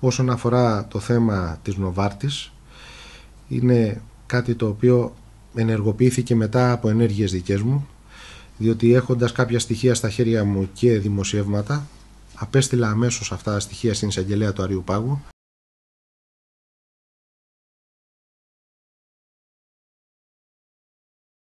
Όσον αφορά το θέμα της Νοβάρτης, είναι κάτι το οποίο ενεργοποιήθηκε μετά από ενέργειες δικές μου, διότι έχοντας κάποια στοιχεία στα χέρια μου και δημοσιεύματα, απέστειλα αμέσως αυτά τα στοιχεία στην εισαγγελέα του Αριού